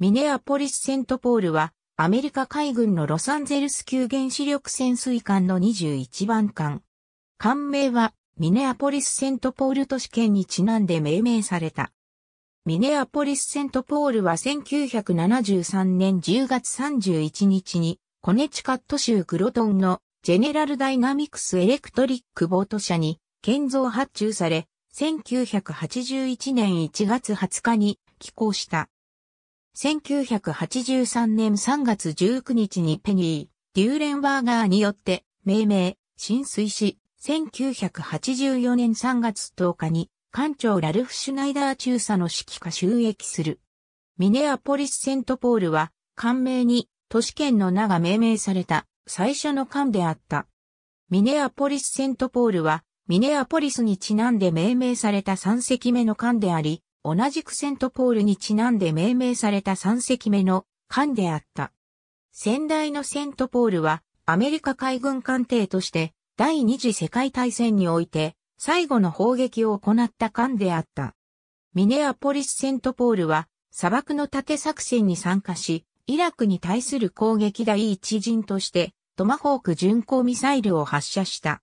ミネアポリス・セントポールは、アメリカ海軍のロサンゼルス級原子力潜水艦の21番艦。艦名は、ミネアポリス・セントポール都市圏にちなんで命名された。ミネアポリス・セントポールは1973年10月31日に、コネチカット州グロトンのジェネラルダイナミクス・エレクトリックボート社に建造発注され、1981年1月20日に寄港した。1983年3月19日にペニー、デューレンバーガーによって命名、浸水し、1984年3月10日に艦長ラルフ・シュナイダー中佐の指揮下収益する。ミネアポリス・セントポールは、艦名に都市圏の名が命名された最初の艦であった。ミネアポリス・セントポールは、ミネアポリスにちなんで命名された3隻目の艦であり、同じくセントポールにちなんで命名された3隻目の艦であった。先代のセントポールはアメリカ海軍艦艇として第二次世界大戦において最後の砲撃を行った艦であった。ミネアポリス・セントポールは砂漠の盾作戦に参加し、イラクに対する攻撃第一陣としてトマホーク巡航ミサイルを発射した。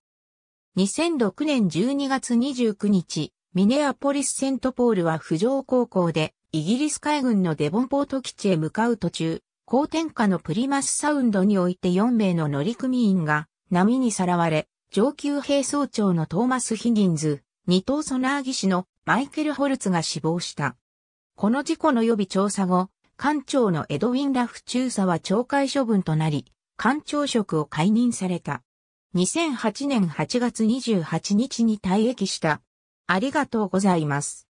2006年12月29日、ミネアポリス・セントポールは浮上航行で、イギリス海軍のデボンポート基地へ向かう途中、高天下のプリマスサウンドにおいて4名の乗組員が波にさらわれ、上級兵装長のトーマス・ヒギンズ、二等ソナー技師のマイケル・ホルツが死亡した。この事故の予備調査後、艦長のエドウィン・ラフ中佐は懲戒処分となり、艦長職を解任された。2008年8月28日に退役したありがとうございます。